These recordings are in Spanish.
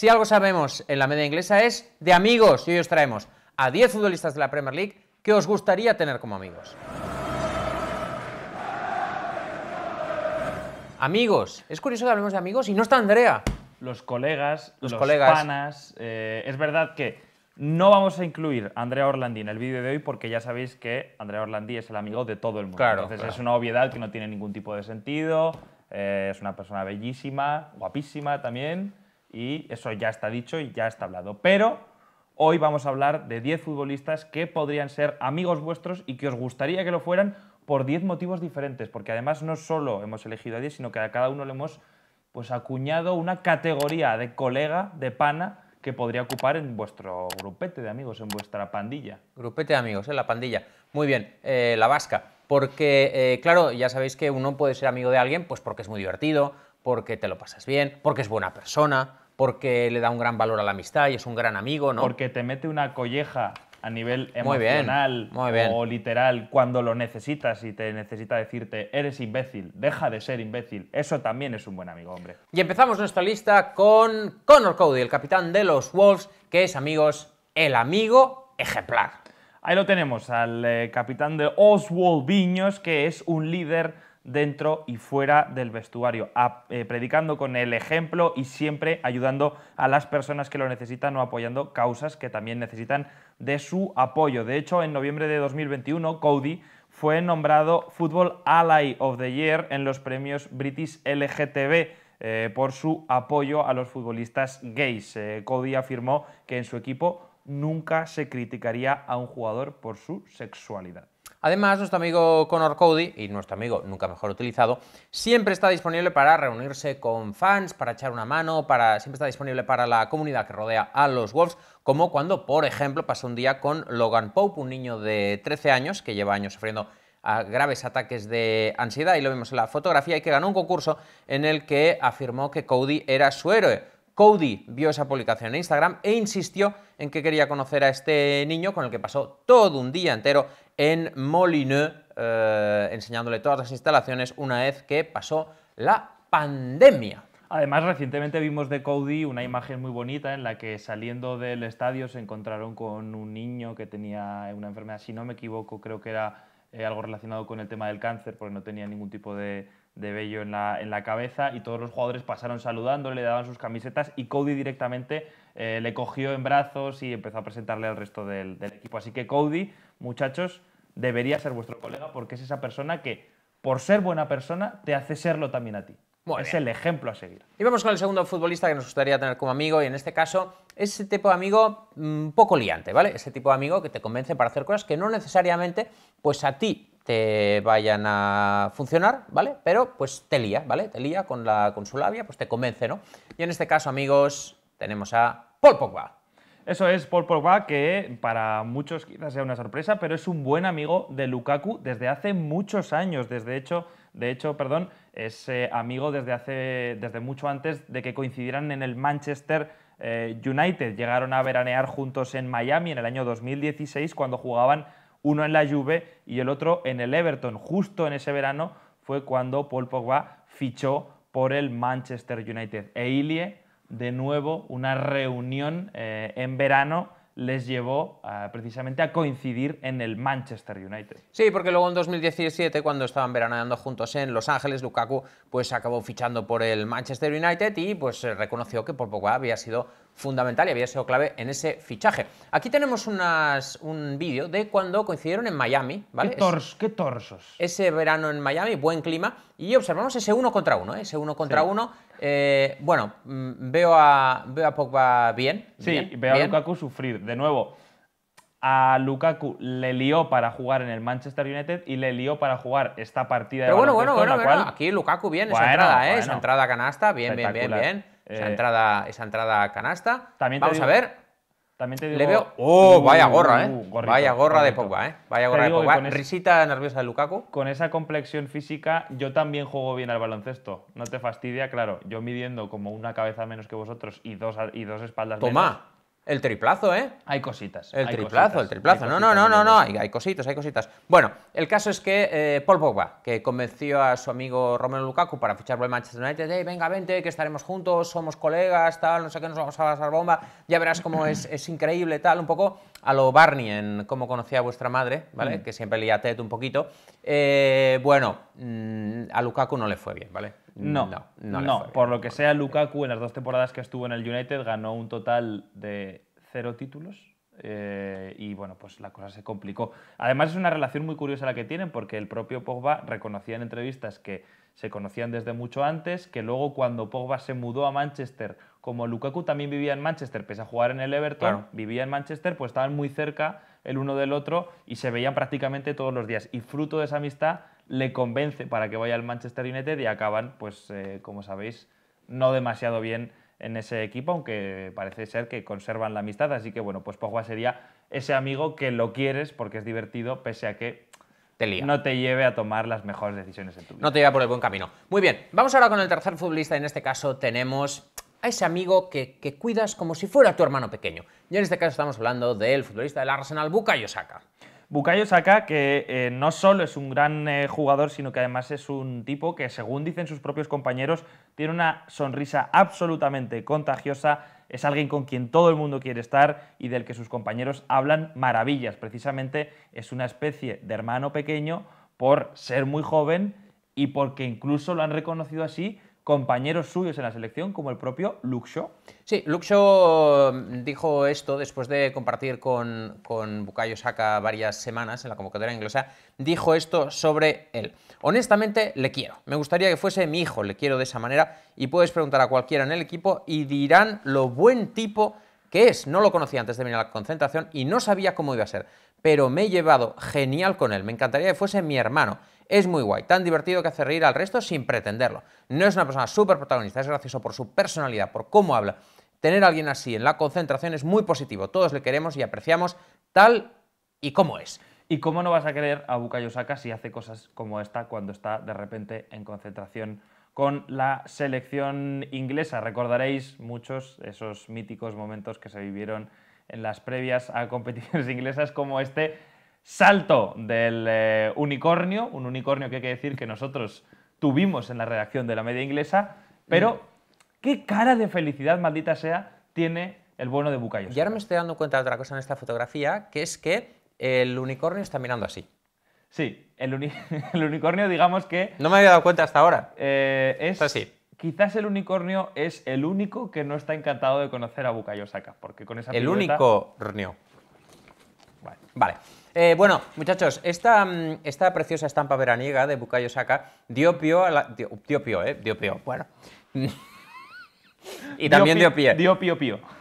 Si algo sabemos en la media inglesa es de amigos y hoy os traemos a 10 futbolistas de la Premier League que os gustaría tener como amigos. Amigos, es curioso que hablemos de amigos y no está Andrea. Los colegas, los, colegas. Eh, es verdad que no vamos a incluir a Andrea Orlandi en el vídeo de hoy porque ya sabéis que Andrea Orlandi es el amigo de todo el mundo. Claro, Entonces es una obviedad que no tiene ningún tipo de sentido. Eh, es una persona bellísima, guapísima también y eso ya está dicho y ya está hablado. Pero hoy vamos a hablar de 10 futbolistas que podrían ser amigos vuestros y que os gustaría que lo fueran por 10 motivos diferentes, porque además no solo hemos elegido a 10, sino que a cada uno le hemos pues acuñado una categoría de colega, de pana, que podría ocupar en vuestro grupete de amigos, en vuestra pandilla. Grupete de amigos, en la pandilla. Muy bien, eh, la vasca. Porque, eh, claro, ya sabéis que uno puede ser amigo de alguien, pues porque es muy divertido, porque te lo pasas bien, porque es buena persona, porque le da un gran valor a la amistad y es un gran amigo, ¿no? Porque te mete una colleja a nivel emocional o literal cuando lo necesitas y te necesita decirte eres imbécil, deja de ser imbécil. Eso también es un buen amigo, hombre. Y empezamos nuestra lista con Connor Cody, el capitán de los Wolves, que es, amigos, el amigo ejemplar. Ahí lo tenemos, al eh, capitán de Oswald Viños, que es un líder dentro y fuera del vestuario, eh, predicando con el ejemplo y siempre ayudando a las personas que lo necesitan o apoyando causas que también necesitan de su apoyo. De hecho, en noviembre de 2021, Cody fue nombrado Football Ally of the Year en los premios British LGTB. Eh, por su apoyo a los futbolistas gays. Eh, Cody afirmó que en su equipo nunca se criticaría a un jugador por su sexualidad. Además, nuestro amigo Connor Cody y nuestro amigo nunca mejor utilizado, siempre está disponible para reunirse con fans, para echar una mano, para siempre está disponible para la comunidad que rodea a los Wolves, como cuando, por ejemplo, pasó un día con Logan Pope, un niño de 13 años que lleva años sufriendo ah, graves ataques de ansiedad, y lo vimos en la fotografía, y que ganó un concurso en el que afirmó que Cody era su héroe. Cody vio esa publicación en Instagram e insistió en que quería conocer a este niño con el que pasó todo un día entero en Molineux, eh, enseñándole todas las instalaciones una vez que pasó la pandemia. Además, recientemente vimos de Cody una imagen muy bonita en la que saliendo del estadio se encontraron con un niño que tenía una enfermedad, si no me equivoco, creo que era eh, algo relacionado con el tema del cáncer, porque no tenía ningún tipo de, de vello en la, cabeza y todos los jugadores pasaron saludándole, le daban sus camisetas y Cody directamente eh, le cogió en brazos y empezó a presentarle al resto del equipo. Así que Cody, muchachos, debería ser vuestro colega porque es esa persona que, por ser buena persona, te hace serlo también a ti. es el ejemplo a seguir. Y vamos con el segundo futbolista que nos gustaría tener como amigo, y en este caso es ese tipo de amigo un mm, poco liante, ¿vale? Ese tipo de amigo que te convence para hacer cosas que no necesariamente, pues a ti te vayan a funcionar, ¿vale? Pero pues te lía, ¿vale? Te lía con, la, con su labia, pues te convence, ¿no? Y en este caso, amigos, tenemos a Paul Pogba. Eso es Paul Pogba, que para muchos quizás sea una sorpresa, pero es un buen amigo de Lukaku desde hace muchos años, desde hecho, de hecho, perdón, es eh, amigo desde hace desde mucho antes de que coincidieran en el Manchester eh, United. Llegaron a veranear juntos en Miami en el año 2016 cuando jugaban uno en la Juve y el otro en el Everton. Justo en ese verano fue cuando Paul Pogba fichó por el Manchester United. Eilie de nuevo una reunión eh, en verano les llevó precisamente a coincidir en el Manchester United. Sí, porque luego en 2017, cuando estaban veraneando juntos en Los Ángeles, Lukaku pues acabó fichando por el Manchester United y pues reconoció que por poco había sido fundamental y había sido clave en ese fichaje. Aquí tenemos un vídeo de cuando coincidieron en Miami, ¿vale? Qué, torsos. Ese verano en Miami, buen clima, y observamos ese uno contra uno, ¿eh? ese uno contra uno. Eh, bueno, mm, veo a, veo a Pogba bien. Sí, veo a Lukaku sufrir. De nuevo, a Lukaku le lió para jugar en el Manchester United y le lió para jugar esta partida bueno, bueno, bueno, bueno, aquí Lukaku bien, esa entrada, ¿eh? entrada canasta, bien, bien, bien. Eh, esa, entrada, entrada canasta. Vamos a ver. También Le veo. ¡Oh! Vaya gorra, ¿eh? vaya gorra de Pogba, ¿eh? Vaya gorra de Pogba. Risita nerviosa de Lukaku. Con esa complexión física, yo también juego bien al baloncesto. No te fastidia, claro. Yo midiendo como una cabeza menos que vosotros y dos, y dos espaldas Toma. El triplazo, ¿eh? Hay cositas. El triplazo, el triplazo. No, no, no, no, no, hay, cositas, hay cositas. Bueno, el caso es que eh, Paul Pogba, que convenció a su amigo Romero Lukaku para fichar por el Manchester United, hey, venga, vente, que estaremos juntos, somos colegas, tal, no sé qué, nos vamos a la bomba, ya verás cómo es, increíble, tal, un poco a lo Barney en cómo conocía a vuestra madre, ¿vale? Mm. Que siempre leía Ted un poquito. Eh, bueno, mm, a Lukaku no le fue bien, ¿vale? No, no, no, por lo que sea, Lukaku en las dos temporadas que estuvo en el United ganó un total de cero títulos. Eh, y bueno, pues la cosa se complicó. Además es una relación muy curiosa la que tienen porque el propio Pogba reconocía en entrevistas que se conocían desde mucho antes, que luego cuando Pogba se mudó a Manchester, como Lukaku también vivía en Manchester, pese a jugar en el Everton, vivía en Manchester, pues estaban muy cerca el uno del otro y se veían prácticamente todos los días. Y fruto de esa amistad le convence para que vaya al Manchester United y acaban, pues eh, como sabéis, no demasiado bien en ese equipo, aunque parece ser que conservan la amistad. Así que bueno, pues Pogba sería ese amigo que lo quieres porque es divertido, pese a que te no te lleve a tomar las mejores decisiones en tu vida. No te lleva por el buen camino. Muy bien, vamos ahora con el tercer futbolista. En este caso tenemos a ese amigo que, cuidas como si fuera tu hermano pequeño. Y en este caso estamos hablando del futbolista del Arsenal, Bukayo Saka. Bukayo Saka, que eh, no solo es un gran eh, jugador, sino que además es un tipo que, según dicen sus propios compañeros, tiene una sonrisa absolutamente contagiosa, es alguien con quien todo el mundo quiere estar y del que sus compañeros hablan maravillas. Precisamente es una especie de hermano pequeño por ser muy joven y porque incluso lo han reconocido así compañeros suyos en la selección, como el propio Luxo. Sí, Luxo mm, dijo esto después de compartir con, con Bukayo Saka varias semanas en la convocatoria inglesa. Dijo esto sobre él. Honestamente, le quiero. Me gustaría que fuese mi hijo, le quiero de esa manera. Y puedes preguntar a cualquiera en el equipo y dirán lo buen tipo que es. No lo conocía antes de venir a la concentración y no sabía cómo iba a ser pero me he llevado genial con él. Me encantaría que fuese mi hermano. Es muy guay, tan divertido que hace reír al resto sin pretenderlo. No es una persona súper protagonista, es gracioso por su personalidad, por cómo habla. Tener a alguien así en la concentración es muy positivo. Todos le queremos y apreciamos tal y como es. ¿Y cómo no vas a querer a Bukayo Saka si hace cosas como esta cuando está de repente en concentración con la selección inglesa? Recordaréis muchos esos míticos momentos que se vivieron en las previas a competiciones inglesas como este salto del eh, unicornio, un unicornio que hay que decir que nosotros tuvimos en la redacción de la media inglesa, pero mm. qué cara de felicidad, maldita sea, tiene el bueno de Bucayo. Y ahora me estoy dando cuenta de otra cosa en esta fotografía, que es que el unicornio está mirando así. Sí, el, unicornio, digamos que. No me había dado cuenta hasta ahora. Eh, es, así. Quizás el unicornio es el único que no está encantado de conocer a Bukayo Saka, porque con esa El único unicornio. Vale. Eh, bueno, muchachos, esta, mm, esta, preciosa estampa veraniega de Bukayo Saka dio pio a la... Dio, pie, ¿eh? Dio pie. bueno. y también dio, pie. Dio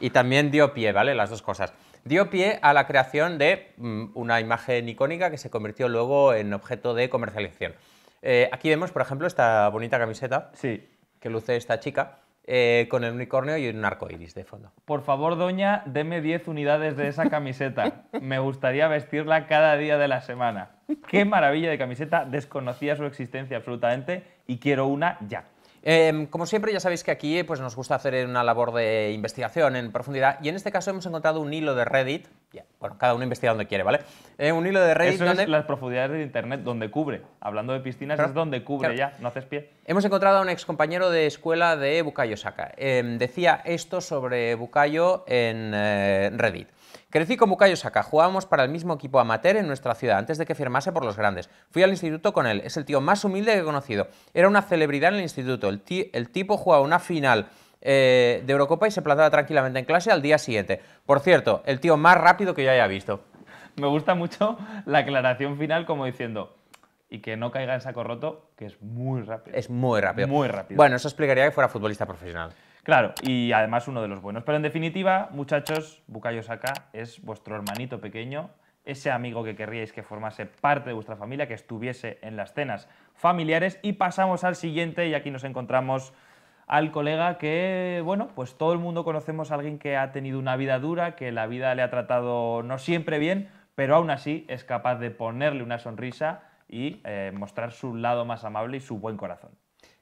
Y también dio pie, ¿vale? Las dos cosas. Dio pie a la creación de mm, una imagen icónica que se convirtió luego en objeto de comercialización. Eh, aquí vemos, por ejemplo, esta bonita camiseta. Sí que luce esta chica, eh, con el unicornio y un arco iris de fondo. Por favor, doña, deme 10 unidades de esa camiseta. Me gustaría vestirla cada día de la semana. Qué maravilla de camiseta, desconocía su existencia absolutamente y quiero una ya. Em, como siempre, ya sabéis que aquí pues, nos gusta hacer una labor de investigación en profundidad y en este caso hemos encontrado un hilo de Reddit bueno, cada uno investiga donde quiere, ¿vale? Eh, un hilo de Reddit Eso es las profundidades de Internet, donde cubre. Hablando de piscinas, es donde cubre ya, no haces pie. Hemos encontrado a un ex compañero de escuela de Bukayo Saka. Em, decía esto sobre Bukayo en eh, Reddit. Crecí con Bukayo Saka, jugábamos para el mismo equipo amateur en nuestra ciudad antes de que firmase por los grandes. Fui al instituto con él, es el tío más humilde que he conocido. Era una celebridad en el instituto, el, el tipo jugaba una final eh, de Eurocopa y se plantaba tranquilamente en clase al día siguiente. Por cierto, el tío más rápido que yo haya visto. Me gusta mucho la aclaración final como diciendo, y que no caiga en saco roto, que es muy rápido. Es muy rápido. Muy rápido. Bueno, eso explicaría que fuera futbolista profesional. Claro, y además uno de los buenos. Pero en definitiva, muchachos, Bukayo Saka es vuestro hermanito pequeño, ese amigo que querríais que formase parte de vuestra familia, que estuviese en las cenas familiares. Y pasamos al siguiente, y aquí nos encontramos al colega que, bueno, pues todo el mundo conocemos a alguien que ha tenido una vida dura, que la vida le ha tratado no siempre bien, pero aún así es capaz de ponerle una sonrisa y eh, mostrar su lado más amable y su buen corazón.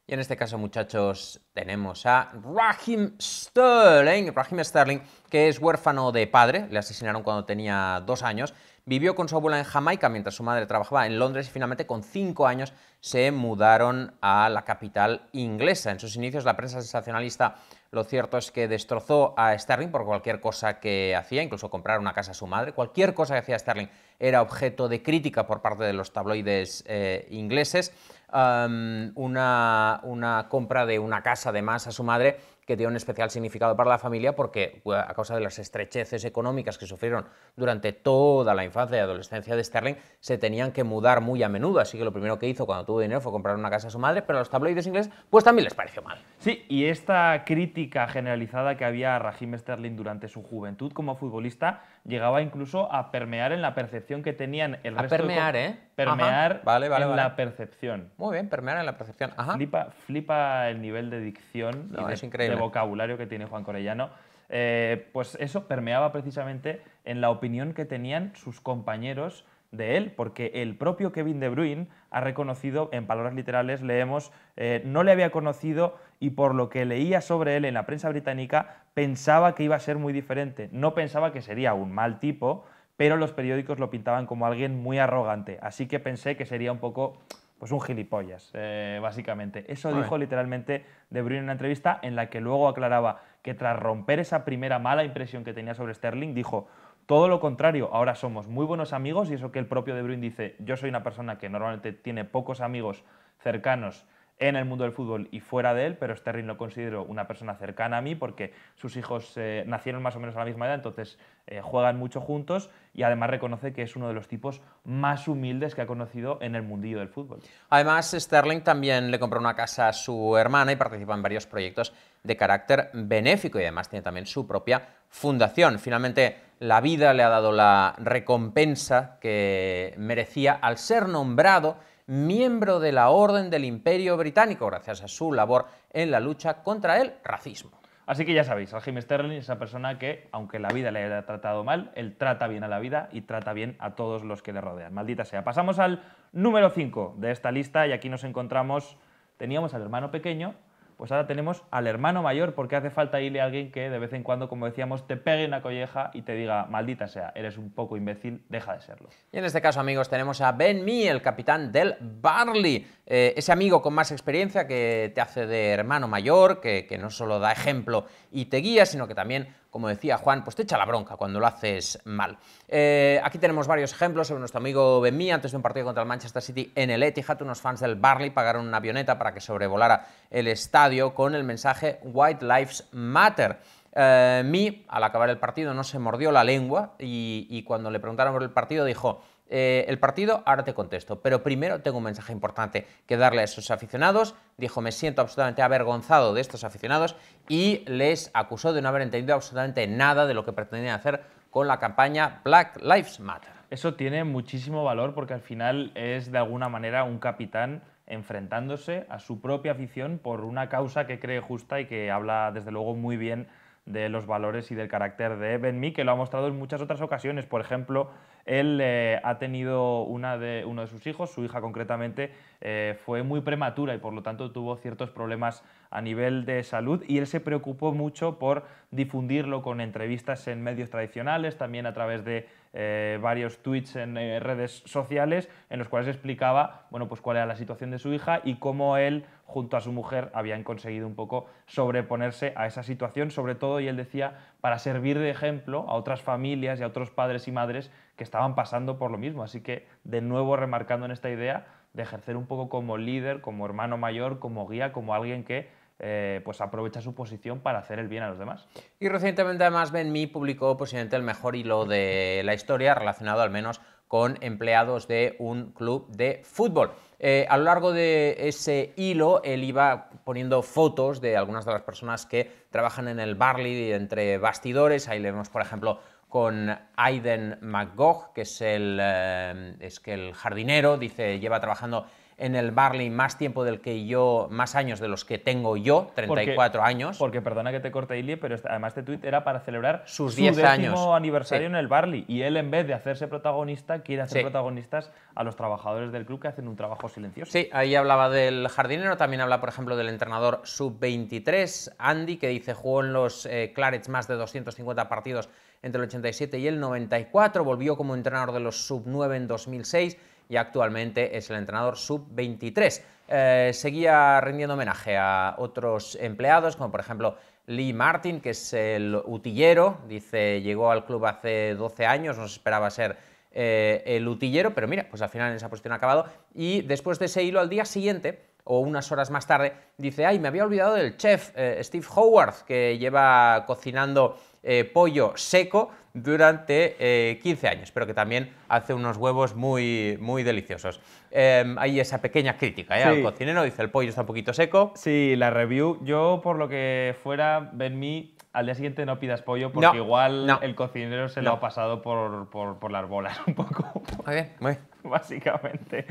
Y en este caso, muchachos, tenemos a Rahim Sterling, Rahim Sterling, que es huérfano de padre, le asesinaron cuando tenía dos años, vivió con su abuela en Jamaica mientras su madre trabajaba en Londres y finalmente con cinco años se mudaron a la capital inglesa. En sus inicios la prensa sensacionalista lo cierto es que destrozó a Sterling por cualquier cosa que hacía, incluso comprar una casa a su madre. Cualquier cosa que hacía Sterling era objeto de crítica por parte de los tabloides eh, ingleses. una, una compra de una casa además a su madre que tiene un especial significado para la familia porque a causa de las estrecheces económicas que sufrieron durante toda la infancia y adolescencia de Sterling, se tenían que mudar muy a menudo, así que lo primero que hizo cuando tuvo dinero fue comprar una casa a su madre, pero a los tabloides ingleses pues también les pareció mal. Sí, y esta crítica generalizada que había a Raheem Sterling durante su juventud como futbolista llegaba incluso a permear en la percepción que tenían el Permear, ¿eh? Permear vale, vale, en la percepción. Muy bien, permear en la percepción. Flipa, flipa el nivel de dicción y de, vocabulario que tiene Juan Corellano. Eh, pues eso permeaba precisamente en la opinión que tenían sus compañeros de él, porque el propio Kevin De Bruyne ha reconocido, en palabras literales leemos, eh, no le había conocido y por lo que leía sobre él en la prensa británica pensaba que iba a ser muy diferente, no pensaba que sería un mal tipo, pero los periódicos lo pintaban como alguien muy arrogante, así que pensé que sería un poco pues un gilipollas, eh, básicamente. Eso dijo literalmente De Bruyne en una entrevista en la que luego aclaraba que tras romper esa primera mala impresión que tenía sobre Sterling, dijo, todo lo contrario, ahora somos muy buenos amigos y eso que el propio De Bruyne dice, yo soy una persona que normalmente tiene pocos amigos cercanos en el mundo del fútbol y fuera de él, pero Sterling lo considero una persona cercana a mí porque sus hijos eh, nacieron más o menos a la misma edad, entonces eh, juegan mucho juntos y además reconoce que es uno de los tipos más humildes que ha conocido en el mundillo del fútbol. Además, Sterling también le compró una casa a su hermana y participa en varios proyectos de carácter benéfico y además tiene también su propia fundación. Finalmente, la vida le ha dado la recompensa que merecía al ser nombrado miembro de la Orden del Imperio Británico, gracias a su labor en la lucha contra el racismo. Así que ya sabéis, al Jim Sterling es esa persona que, aunque la vida le haya tratado mal, él trata bien a la vida y trata bien a todos los que le rodean. Maldita sea. Pasamos al número 5 de esta lista y aquí nos encontramos, teníamos al hermano pequeño, pues ahora tenemos al hermano mayor, porque hace falta irle a alguien que de vez en cuando, como decíamos, te pegue una colleja y te diga, maldita sea, eres un poco imbécil, deja de serlo. Y en este caso, amigos, tenemos a Ben Mee, el capitán del Barley, eh, ese amigo con más experiencia que te hace de hermano mayor, que, que no solo da ejemplo y te guía, sino que también como decía Juan, pues te echa la bronca cuando lo haces mal. Eh, aquí tenemos varios ejemplos sobre nuestro amigo Mee, antes de un partido contra el Manchester City en el Etihad, unos fans del Barley pagaron una avioneta para que sobrevolara el estadio con el mensaje White Lives Matter. Eh, Mi, al acabar el partido, no se mordió la lengua y cuando le preguntaron por el partido dijo eh, el partido, ahora te contesto. Pero primero tengo un mensaje importante que darle a esos aficionados. Dijo, me siento absolutamente avergonzado de estos aficionados y les acusó de no haber entendido absolutamente nada de lo que pretendían hacer con la campaña Black Lives Matter. Eso tiene muchísimo valor porque al final es de alguna manera un capitán enfrentándose a su propia afición por una causa que cree justa y que habla desde luego muy bien de los valores y del carácter de Ben Mee, que lo ha mostrado en muchas otras ocasiones. Por ejemplo, él eh, ha tenido una de, uno de sus hijos, su hija concretamente, eh, fue muy prematura y por lo tanto tuvo ciertos problemas a nivel de salud y él se preocupó mucho por difundirlo con entrevistas en medios tradicionales, también a través de eh, varios tweets en eh, redes sociales en los cuales explicaba bueno, pues cuál era la situación de su hija y cómo él junto a su mujer habían conseguido un poco sobreponerse a esa situación, sobre todo, y él decía, para servir de ejemplo a otras familias y a otros padres y madres que estaban pasando por lo mismo. Así que, de nuevo, remarcando en esta idea de ejercer un poco como líder, como hermano mayor, como guía, como alguien que eh, pues aprovecha su posición para hacer el bien a los demás. Y recientemente además Benmi publicó posiblemente el mejor hilo de la historia relacionado al menos con empleados de un club de fútbol. Eh, a lo largo de ese hilo, él iba poniendo fotos de algunas de las personas que trabajan en el Barley entre bastidores. Ahí le vemos, por ejemplo, con Aiden McGough, que es el, eh, es que el jardinero, dice, lleva trabajando en el Barley más tiempo del que yo, más años de los que tengo yo, 34 años. Porque perdona que te corte, Ilie, pero este, además este tuit era para celebrar sus 10 su años. aniversario en el Barley. Y él, en vez de hacerse protagonista, quiere hacer protagonistas a los trabajadores del club que hacen un trabajo silencioso. Sí, ahí hablaba del jardinero, también habla, por ejemplo, del entrenador sub-23, Andy, que dice jugó en los eh, Clarets más de 250 partidos entre el 87 y el 94, volvió como entrenador de los sub-9 en 2006 y actualmente es el entrenador sub-23. Eh, seguía rindiendo homenaje a otros empleados, como por ejemplo Lee Martin, que es el utillero, dice, llegó al club hace 12 años, no se esperaba ser eh, el utillero, pero mira, pues al final en esa posición ha acabado. Y después de ese hilo, al día siguiente, o unas horas más tarde, dice, ay, me había olvidado del chef eh, Steve Howard, que lleva cocinando eh, pollo seco durante 15 eh, años, pero que también hace unos huevos muy, muy deliciosos. Em, hay esa pequeña crítica ¿eh? al cocinero, dice el pollo está un poquito seco. Sí, la review, yo por lo que fuera, ven mí, al día siguiente no pidas pollo porque igual el cocinero se lo ha pasado por, las bolas un poco. Muy bien, Básicamente.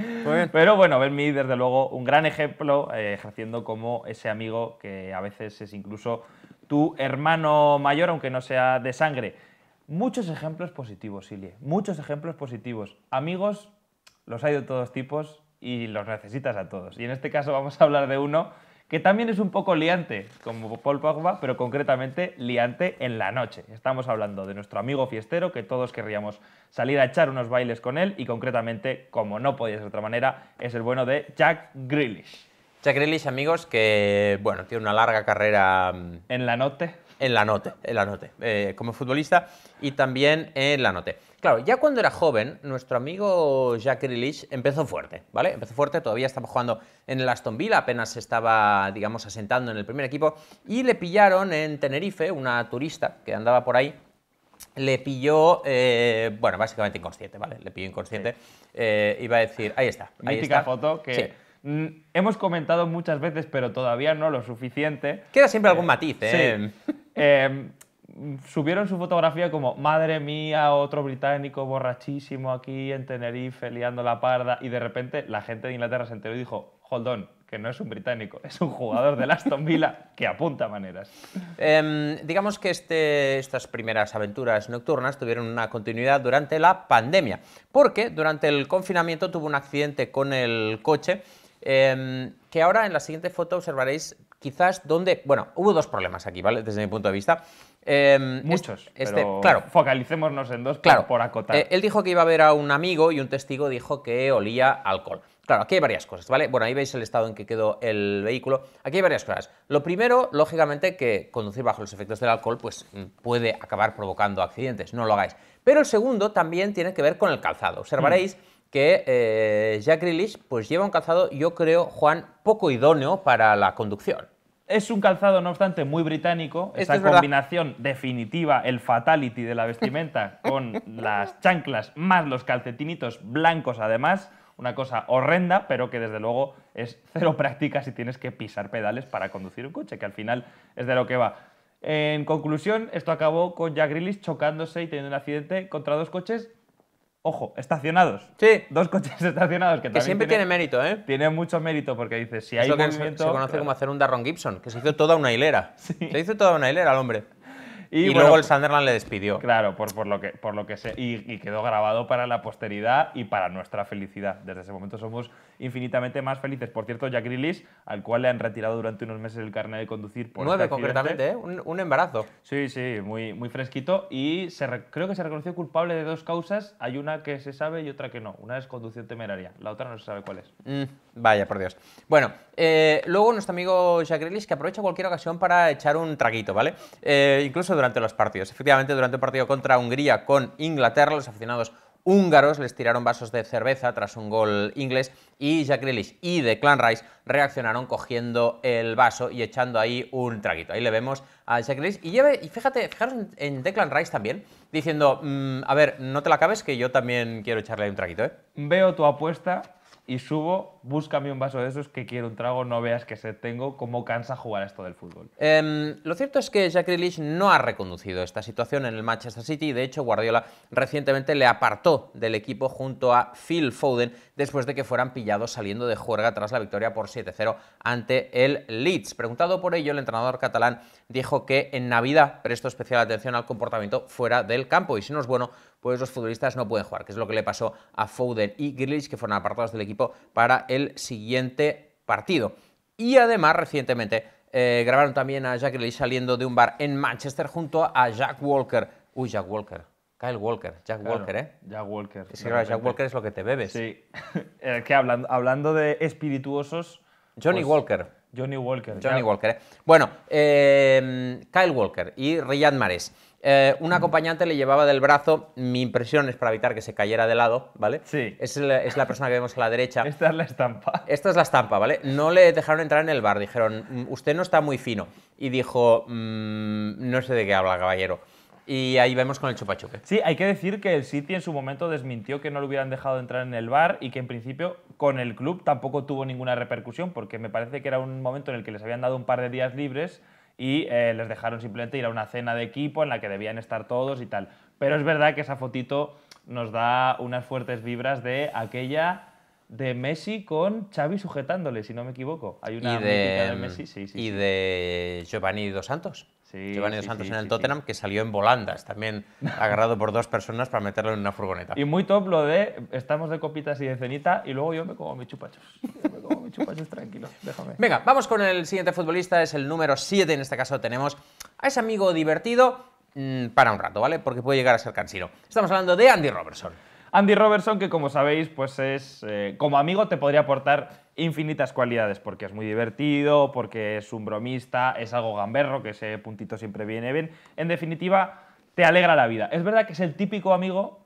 Pero bueno, Benmi, desde luego, un gran ejemplo, eh, ejerciendo como ese amigo que a veces es incluso tu hermano mayor, aunque no sea de sangre. Muchos ejemplos positivos, Silie. muchos ejemplos positivos. Amigos, los hay de todos tipos y los necesitas a todos. Y en este caso vamos a hablar de uno que también es un poco liante, como Paul Pogba, pero concretamente liante en la noche. Estamos hablando de nuestro amigo fiestero, que todos querríamos salir a echar unos bailes con él, y concretamente, como no podía ser de otra manera, es el bueno de Jack Grealish. Jack Grealish, amigos, que bueno, tiene una larga carrera. Mm, en la note. En la note, en la eh, como futbolista y también en la note. Claro, ya cuando era joven, nuestro amigo Jack Grealish empezó fuerte, ¿vale? Empezó fuerte, todavía estaba jugando en el Aston Villa, apenas estaba, digamos, asentando en el primer equipo, y le pillaron en Tenerife, una turista que andaba por ahí, le pilló, eh, bueno, básicamente inconsciente, ¿vale? Le pilló inconsciente. Eh, iba a decir, ahí está. Ahí Mítica foto que... Mm, hemos comentado muchas veces, pero todavía no lo suficiente. Queda siempre algún matiz, ¿eh? Em, subieron su fotografía como, madre mía, otro británico borrachísimo aquí en Tenerife liando la parda. Y de repente la gente de Inglaterra se enteró y dijo, hold on, que no es un británico, es un jugador de Aston Villa que apunta maneras. Em, digamos que este, estas primeras aventuras nocturnas tuvieron una continuidad durante la pandemia, porque durante el confinamiento tuvo un accidente con el coche Em, que ahora en la siguiente foto observaréis quizás dónde... Bueno, hubo dos problemas aquí, ¿vale? Desde mi punto de vista. Em, Muchos, este, claro, focalicémonos en dos claro, por acotar. Eh, él dijo que iba a ver a un amigo y un testigo dijo que olía alcohol. Claro, aquí hay varias cosas, ¿vale? Bueno, ahí veis el estado en que quedó el vehículo. Aquí hay varias cosas. Lo primero, lógicamente, que conducir bajo los efectos del alcohol pues mm, puede acabar provocando accidentes, no lo hagáis. Pero el segundo también tiene que ver con el calzado. Observaréis... Mm que eh, Jack Grealish pues lleva un calzado, yo creo, Juan, poco idóneo para la conducción. Es un calzado, no obstante, muy británico. Esa combinación definitiva, el fatality de la vestimenta con las chanclas más los calcetinitos blancos, además. Una cosa horrenda, pero que desde luego es cero práctica si tienes que pisar pedales para conducir un coche, que al final es de lo que va. En conclusión, esto acabó con Jack Grealish chocándose y teniendo un accidente contra dos coches Ojo, estacionados. Sí. Dos coches estacionados que, siempre tiene, mérito, ¿eh? Tiene mucho mérito porque dices, si hay lo Se, conoce como hacer un Darron Gibson, que se hizo toda una hilera. Se hizo toda una hilera al hombre. Y, luego el pues, Sunderland le despidió. Claro, por, por lo que, por lo que sé. Y, quedó grabado para la posteridad y para nuestra felicidad. Desde ese momento somos infinitamente más felices. Por cierto, Jack Grealish, al cual le han retirado durante unos meses el carnet de conducir por Nueve, este concretamente, ¿eh? un, embarazo. Sí, sí, muy, muy fresquito. Y se creo que se reconoció culpable de dos causas. Hay una que se sabe y otra que no. Una es conducción temeraria, la otra no se sabe cuál es. Mm, vaya, por Dios. Bueno, eh, luego nuestro amigo Jacrelis que aprovecha cualquier ocasión para echar un traguito, ¿vale? Eh, incluso durante los partidos. Efectivamente, durante un partido contra Hungría con Inglaterra, los aficionados húngaros les tiraron vasos de cerveza tras un gol inglés y Jack y The Clan Rice reaccionaron cogiendo el vaso y echando ahí un traguito. Ahí le vemos a Jack y, lleve, y fíjate, en, Clan Rice también, diciendo, mm, a ver, no te la acabes que yo también quiero echarle un traguito. ¿eh? Veo tu apuesta y subo, búscame un vaso de esos que quiero un trago, no veas que se tengo, cómo cansa jugar esto del fútbol. Em, lo cierto es que Jack no ha reconducido esta situación en el Manchester City de hecho Guardiola recientemente le apartó del equipo junto a Phil Foden después de que fueran pillados saliendo de juerga tras la victoria por 7-0 ante el Leeds. Preguntado por ello, el entrenador catalán dijo que en Navidad prestó especial atención al comportamiento fuera del campo y si no es bueno, pues los futbolistas no pueden jugar, que es lo que le pasó a Foden y Grealish, que fueron apartados del equipo para el siguiente partido. Y además, recientemente, eh, grabaron también a Jack Grealish saliendo de un bar en Manchester junto a Jack Walker. Uy, Jack Walker. Kyle Walker, Jack Walker, ¿eh? Jack Walker. Es Jack Walker es lo que te bebes. Sí. Eh, que hablando, hablando de espirituosos. Johnny pues, Walker. Johnny Walker. Johnny Walker. ¿eh? Bueno, Kyle Walker y Riyad Mares. Eh, un acompañante le llevaba del brazo, mi impresión es para evitar que se cayera de lado, ¿vale? Sí. Es la, persona que vemos a la derecha. Esta es la estampa. Esta es la estampa, ¿vale? No le dejaron entrar en el bar, dijeron, mm, usted no está muy fino. Y dijo, mm, no sé de qué habla, caballero. Y ahí vemos con el chupachuque. Sí, hay que decir que el City en su momento desmintió que no le hubieran dejado entrar en el bar y que en principio con el club tampoco tuvo ninguna repercusión, porque me parece que era un momento en el que les habían dado un par de días libres y eh, les dejaron simplemente ir a una cena de equipo en la que debían estar todos y tal. Pero es verdad que esa fotito nos da unas fuertes vibras de aquella de Messi con Xavi sujetándole, si no me equivoco. Hay una de, Messi, Y de Giovanni Dos Santos. Sí, Santos en el Tottenham, que salió en volandas, también agarrado por dos personas para meterlo en una furgoneta. Y muy top lo de estamos de copitas y de cenita y luego yo me como mis chupachos. me como mis chupachos tranquilo, déjame. Venga, vamos con el siguiente futbolista, es el número 7, en este caso tenemos a ese amigo divertido mm, para un rato, ¿vale? Porque puede llegar a ser cansino. Estamos hablando de Andy Robertson. Andy Robertson, que como sabéis, pues es eh, como amigo te podría aportar infinitas cualidades, porque es muy divertido, porque es un bromista, es algo gamberro, que ese puntito siempre viene bien. En definitiva, te alegra la vida. Es verdad que es el típico amigo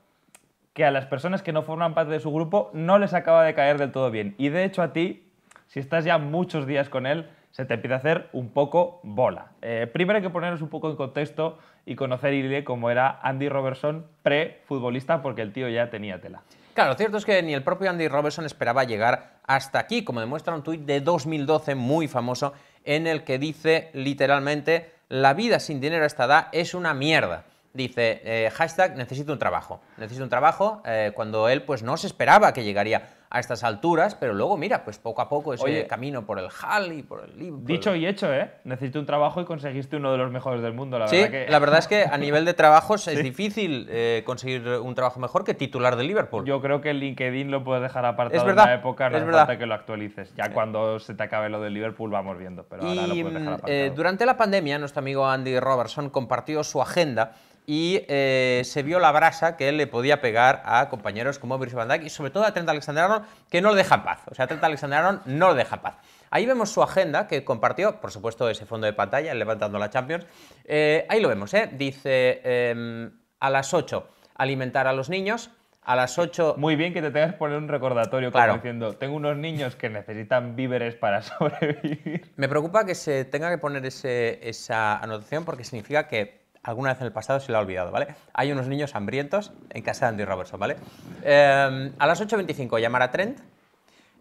que a las personas que no forman parte de su grupo no les acaba de caer del todo bien. Y de hecho a ti, si estás ya muchos días con él, se te empieza a hacer un poco bola. Eh, primero hay que ponernos un poco en contexto y conocer conocerle como era Andy Robertson pre-futbolista, porque el tío ya tenía tela. Claro, lo cierto es que ni el propio Andy Robertson esperaba llegar hasta aquí, como demuestra un tuit de 2012 muy famoso en el que dice literalmente, la vida sin dinero a esta edad es una mierda. Dice, eh, hashtag necesito un trabajo, necesito un trabajo, eh, cuando él pues no se esperaba que llegaría a estas alturas, pero luego, mira, pues poco a poco ese el camino por el Hall y por el Liverpool. Dicho y hecho, ¿eh? necesito un trabajo y conseguiste uno de los mejores del mundo, la verdad. Que... la verdad es que a nivel de trabajos es difícil eh, conseguir un trabajo mejor que titular de Liverpool. Yo creo que el LinkedIn lo puedes dejar apartado verdad, en la época, no es verdad. que lo actualices. Ya cuando se te acabe lo de Liverpool vamos viendo, pero ahora lo puedes dejar mm, apartado. Eh, durante la pandemia, nuestro amigo Andy Robertson compartió su agenda y eh, se vio la brasa que él le podía pegar a compañeros como Virgil van Dijk y sobre todo a Trent Alexander que no lo deja paz. O sea, Trent Alexander Aron no lo deja paz. Ahí vemos su agenda que compartió, por supuesto, ese fondo de pantalla, levantando la Champions. Eh, ahí lo vemos, ¿eh? Dice em, a las 8 alimentar a los niños. A las 8. Muy bien que te tengas que poner un recordatorio, claro. diciendo, tengo unos niños que necesitan víveres para sobrevivir. Me preocupa que se tenga que poner esa anotación porque significa que alguna vez en el pasado se lo ha olvidado, ¿vale? Hay unos niños hambrientos en casa de Andy Robertson, ¿vale? Eh, a las 8.25 llamar a Trent,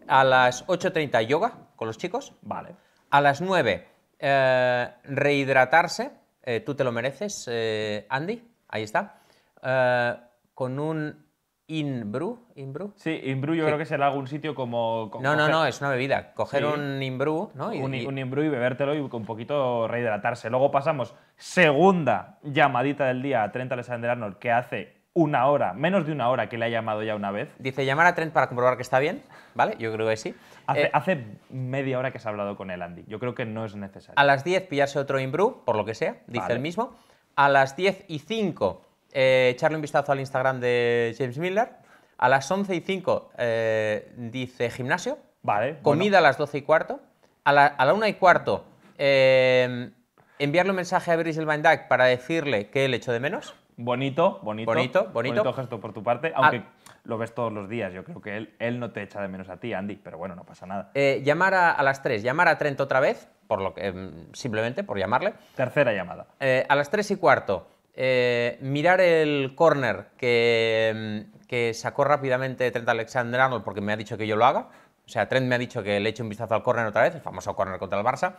a las 8.30 yoga con los chicos, ¿vale? A las 9 eh, rehidratarse, eh, tú te lo mereces, Andy, ahí está, con un Inbrew. ¿Inbrew? Sí, Inbrew yo creo que será algún sitio como... no, no, no, es una bebida. Coger un Inbrew, ¿no? Y, un, y... y bebértelo y un poquito rehidratarse. Luego pasamos, segunda llamadita del día a Trent Alexander Arnold, que hace una hora, menos de una hora que le ha llamado ya una vez. Dice, llamar a Trent para comprobar que está bien, ¿vale? Yo creo que sí. Hace, eh, media hora que se ha hablado con él, Andy. Yo creo que no es necesario. A las 10 pillarse otro Inbrew, por lo que sea, dice el mismo. A las 10 y 5 eh, echarle un vistazo al Instagram de James Miller. A las 11 y 5 eh, dice gimnasio. Vale. Comida a las 12 y cuarto. A la, 1 y cuarto, eh, enviarle un mensaje a Brisel Van para decirle que él echo de menos. Bonito, bonito. Bonito, bonito. Bonito gesto por tu parte, aunque ah. lo ves todos los días. Yo creo que él, no te echa de menos a ti, Andy, pero bueno, no pasa nada. llamar a, las 3, llamar a Trent otra vez, por lo que, mm, simplemente por llamarle. Tercera llamada. a las 3 y cuarto, eh, mirar el corner que, mm, sacó rápidamente Trent Alexander Arnold porque me ha dicho que yo lo haga. O sea, Trent me ha dicho que le eche un vistazo al corner otra vez, el famoso corner contra el Barça.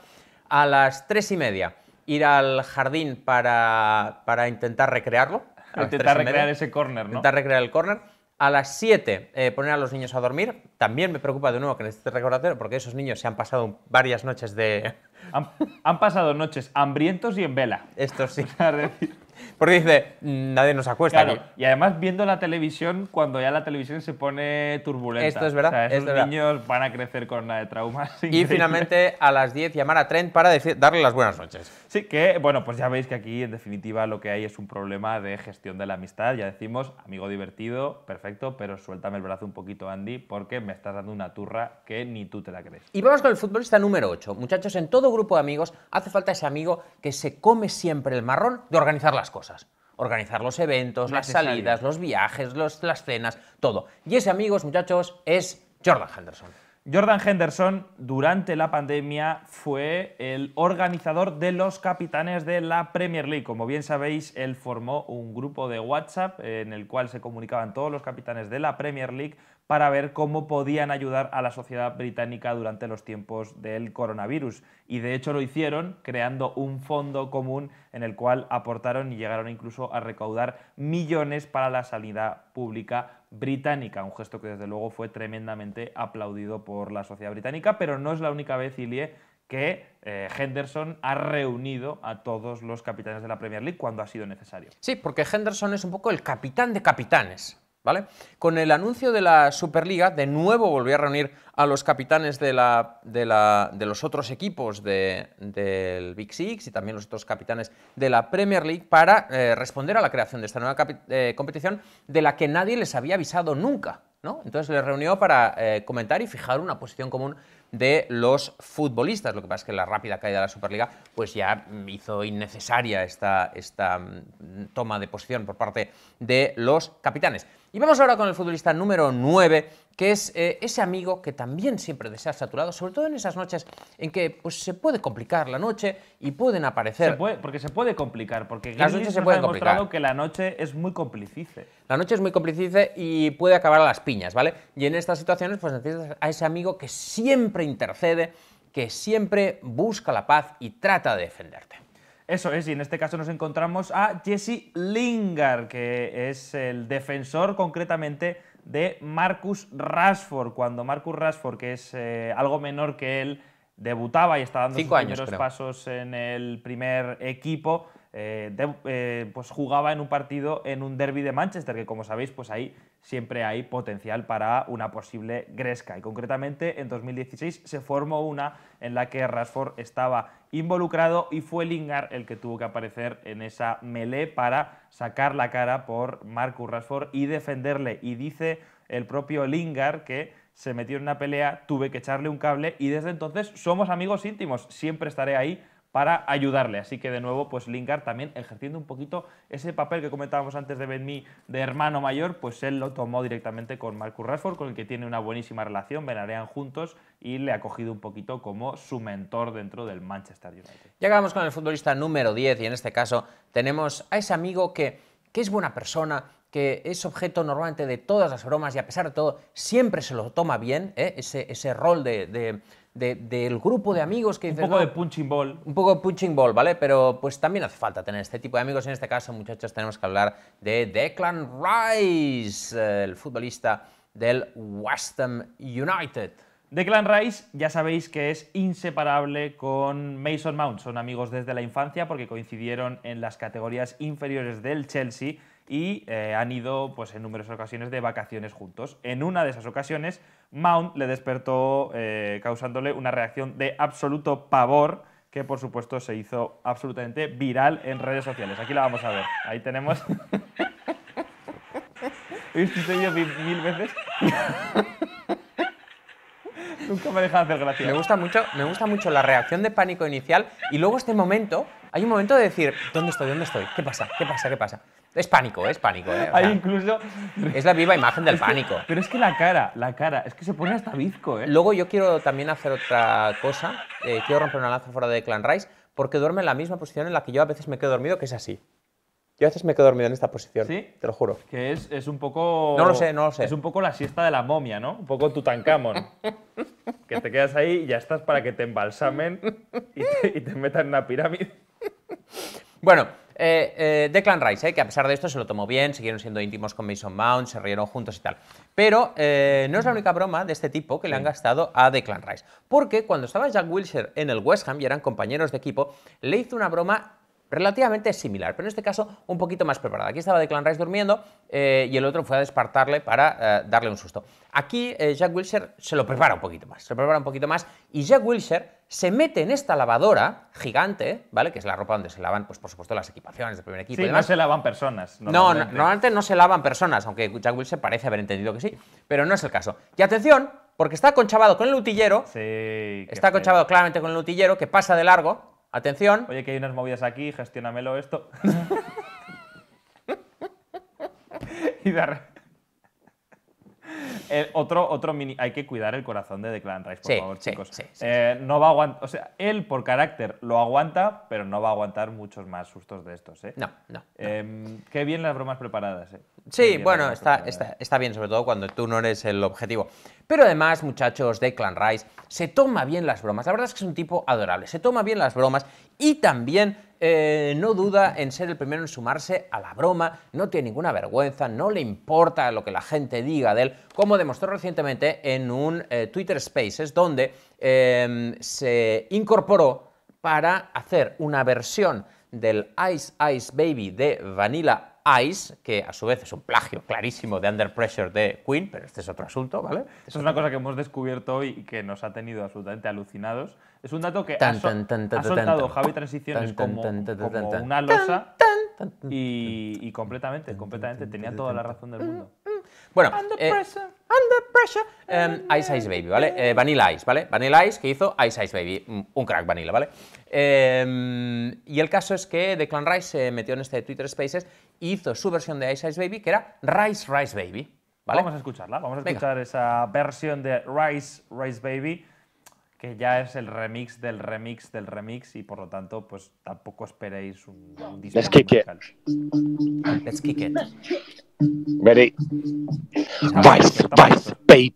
A las tres y media ir al jardín para, para intentar recrearlo. Intentar recrear ese corner, ¿no? Intentar recrear el corner. A las 7 eh, poner a los niños a dormir. También me preocupa de nuevo que necesite recordatorio porque esos niños se han pasado varias noches de... Han, pasado noches hambrientos y en vela. Esto sí. Porque dice, mm, nadie nos acuesta Y además viendo la televisión cuando ya la televisión se pone turbulenta. Esto es verdad. niños van a crecer con una de traumas. Y finalmente a las 10 llamar a Trent para darle las buenas noches. Sí, que bueno, pues ya veis que aquí en definitiva lo que hay es un problema de gestión de la amistad. Ya decimos, amigo divertido, perfecto, pero suéltame el brazo un poquito, Andy, porque me estás dando una turra que ni tú te la crees. Y vamos con el futbolista número 8. Muchachos, en todo grupo de amigos hace falta ese amigo que se come siempre el marrón de organizar las cosas. Organizar los eventos, las salidas, los viajes, las cenas, todo. Y ese, amigos, muchachos, es Jordan Henderson. Jordan Henderson durante la pandemia fue el organizador de los capitanes de la Premier League. Como bien sabéis, él formó un grupo de WhatsApp en el cual se comunicaban todos los capitanes de la Premier League para ver cómo podían ayudar a la sociedad británica durante los tiempos del coronavirus. Y de hecho lo hicieron creando un fondo común en el cual aportaron y llegaron incluso a recaudar millones para la sanidad pública británica, un gesto que desde luego fue tremendamente aplaudido por la sociedad británica, pero no es la única vez, que eh, Henderson ha reunido a todos los capitanes de la Premier League cuando ha sido necesario. Sí, porque Henderson es un poco el capitán de capitanes. ¿Vale? Con el anuncio de la Superliga, de nuevo volví a reunir a los capitanes de, los otros equipos del Big Six y también los otros capitanes de la Premier League para eh, responder a la creación de esta nueva eh, competición de la que nadie les había avisado nunca. Entonces les reunió para eh, comentar y fijar una posición común de los futbolistas. Lo que pasa es que la rápida caída de la Superliga pues ya hizo innecesaria esta, esta mm, toma de posición por parte de los capitanes. Y vamos ahora con el futbolista número 9, que es eh, ese amigo que también siempre desea saturado, sobre todo en esas noches en que pues, se puede complicar la noche y pueden aparecer. porque se puede complicar, porque Las noches se pueden que la noche es muy complicice. La noche es muy complicice y puede acabar a las piñas, ¿vale? Y en estas situaciones pues necesitas a ese amigo que siempre intercede, que siempre busca la paz y trata de defenderte. Eso es, y en este caso nos encontramos a Jesse Lingard, que es el defensor concretamente de Marcus Rashford, cuando Marcus Rashford, que es eh, algo menor que él, debutaba y estaba dando sus primeros pasos en el primer equipo. Eh, eh, pues jugaba en un partido en un derby de Manchester, que como sabéis, pues ahí siempre hay potencial para una posible gresca. Y concretamente en 2016 se formó una en la que Rashford estaba involucrado y fue Lingard el que tuvo que aparecer en esa melee para sacar la cara por Marcus Rashford y defenderle. Y dice el propio Lingard que se metió en una pelea, tuve que echarle un cable y desde entonces somos amigos íntimos. Siempre estaré ahí para ayudarle. Así que de nuevo, pues Lingard también ejerciendo un poquito ese papel que comentábamos antes de Benmi de hermano mayor, pues él lo tomó directamente con Marcus Rashford, con el que tiene una buenísima relación, venarean juntos y le ha cogido un poquito como su mentor dentro del Manchester United. Ya acabamos con el futbolista número 10 y en este caso tenemos a ese amigo que, que es buena persona, que es objeto normalmente de todas las bromas y a pesar de todo siempre se lo toma bien, ¿eh? ese, ese, rol de del grupo de amigos que dices... Un poco de punching ball. Un poco de punching ball, ¿vale? Pero pues también hace falta tener este tipo de amigos. En este caso, muchachos, tenemos que hablar de Declan Rice, el futbolista del West Ham United. Declan Rice, ya sabéis que es inseparable con Mason Mount. Son amigos desde la infancia porque coincidieron en las categorías inferiores del Chelsea y eh, han ido pues, en numerosas ocasiones de vacaciones juntos. En una de esas ocasiones, Mount le despertó eh, causándole una reacción de absoluto pavor que por supuesto se hizo absolutamente viral en redes sociales. Aquí la vamos a ver. Ahí tenemos... yo mil, mil veces. Nunca me deja hacer gracia. Me gusta, mucho, me gusta mucho la reacción de pánico inicial y luego este momento hay un momento de decir, ¿dónde estoy? ¿Dónde estoy? ¿Qué pasa? ¿Qué pasa? ¿Qué pasa? Es pánico, es pánico. ¿eh? Hay incluso... Es la viva imagen del pánico. Pero es que la cara, la cara, es que se pone hasta bizco, ¿eh? Luego yo quiero también hacer otra cosa. Eh, quiero romper una lanza fuera de Clan Rice porque duerme en la misma posición en la que yo a veces me quedo dormido, que es así. Yo a veces me quedo dormido en esta posición. ¿Sí? Te lo juro. Que es, es, un poco. No lo sé, no lo sé. Es un poco la siesta de la momia, ¿no? Un poco Tutankamón. que te quedas ahí y ya estás para que te embalsamen y te, y te metan en una pirámide. Bueno, The eh, eh, Clan Declan Rice, eh, que a pesar de esto se lo tomó bien, siguieron siendo íntimos con Mason Mount, se rieron juntos y tal. Pero no es la única broma de este tipo que le han gastado a Declan Rice. Porque cuando estaba Jack Wilshere en el West Ham y eran compañeros de equipo, le hizo una broma relativamente similar, pero en este caso un poquito más preparado Aquí estaba de Clan Rice durmiendo eh, y el otro fue a despertarle para eh, darle un susto. Aquí eh, Jack Wilsher se lo prepara un poquito más, se prepara un poquito más y Jack Wilsher se mete en esta lavadora gigante, ¿vale? Que es la ropa donde se lavan, pues por supuesto, las equipaciones del primer equipo. no se lavan personas. No, no, normalmente no se lavan personas, aunque Jack Wilshere parece haber entendido que sí, pero no es el caso. Y atención, porque está conchavado con el lutillero está conchavado claramente con el utillero, que pasa de largo, Atención. Oye, que hay unas movidas aquí, gestiónamelo esto. y dar... otro, otro mini. Hay que cuidar el corazón de The Clan Rice, por favor, chicos. Eh, no va a aguantar. O sea, él por carácter lo aguanta, pero no va a aguantar muchos más sustos de estos, ¿eh? No, no. Em, qué bien las bromas preparadas, ¿eh? Sí, bueno, está, está, está bien, sobre todo cuando tú no eres el objetivo. Pero además, muchachos de Clan Rice, se toma bien las bromas. La verdad es que es un tipo adorable. Se toma bien las bromas y también eh, no duda en ser el primero en sumarse a la broma, no tiene ninguna vergüenza, no le importa lo que la gente diga de él, como demostró recientemente en un eh, Twitter Spaces donde em, se incorporó para hacer una versión del Ice Ice Baby de Vanilla Ice, que a su vez es un plagio clarísimo de Under Pressure de Queen, pero este es otro asunto, ¿vale? Eso es una cosa que hemos descubierto hoy y que nos ha tenido absolutamente alucinados. Es un dato que ha, soltado Javi Transiciones como, una losa y, completamente, completamente, tenía toda la razón del mundo. Mm, mm. Bueno, Under eh, Under Pressure. Em, Ice Ice Baby, ¿vale? Eh, vanilla Ice, ¿vale? Vanilla Ice que hizo Ice Ice Baby, mm, un crack Vanilla, ¿vale? Em, y el caso es que The Clan Rice se metió en este Twitter Spaces hizo su versión de Ice Ice Baby, que era Rice Rice Baby. Vamos a escucharla, vamos a escuchar esa versión de Rice Rice Baby, que ya es el remix del remix del remix y por lo tanto, pues tampoco esperéis un, un Let's kick it. Let's kick it. Ready? Rice Rice Baby.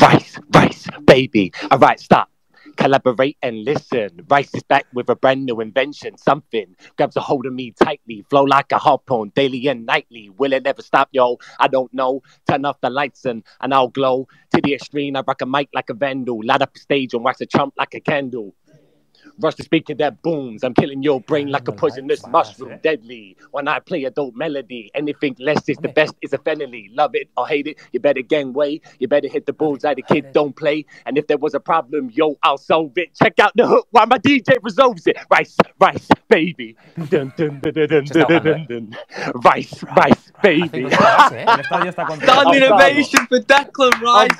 Rice Rice Baby. All right, stop. collaborate and listen. Rice is back with a brand new invention. Something grabs a hold of me tightly. Flow like a harpoon, daily and nightly. Will it never stop, yo? I don't know. Turn off the lights and, and I'll glow. To the extreme, I rock a mic like a vandal. Light up the stage and wax a chump like a candle. Rush to speak to that booms. I'm killing your brain like a poisonous mushroom, deadly. When I play a dope melody, anything less is the best is a felony. Love it or hate it, you better gang way. You better hit the bullseye. The kid don't play. And if there was a problem, yo, I'll solve it. Check out the hook while my DJ resolves it. Rice, rice, baby. Dun, dun, dun, dun, dun, dun, dun, dun. Rice, rice, baby. Standing ovation for Declan Rice.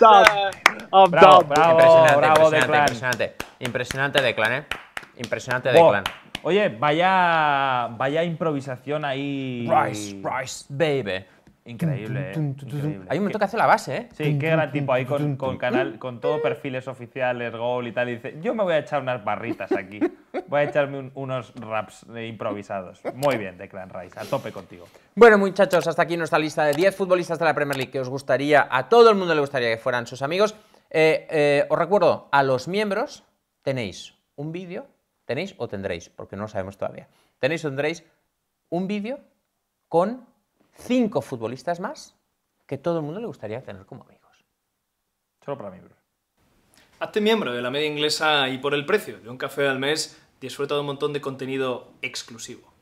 I'm done. Bravo, bravo, bravo, Declan. Impresionante Declan ¿eh? Impresionante de Oye, vaya, vaya improvisación ahí. Rice, rice, baby. Increíble, Hay un momento que hace la base, ¿eh? Sí, qué gran tipo ahí con, canal, con todo perfiles oficiales, gol y tal. dice, yo me voy a echar unas barritas aquí. Voy a echarme unos raps improvisados. Muy bien, de Clan Rice, a tope contigo. Bueno, muchachos, hasta aquí nuestra lista de 10 futbolistas de la Premier League que os gustaría, a todo el mundo le gustaría que fueran sus amigos. Eh, eh, os recuerdo, a los miembros tenéis un vídeo, tenéis o tendréis, porque no lo sabemos todavía, tenéis o tendréis un vídeo con cinco futbolistas más que todo el mundo le gustaría tener como amigos. Solo para miembros. Hazte miembro de la media inglesa y por el precio de un café al mes disfruta de un montón de contenido exclusivo.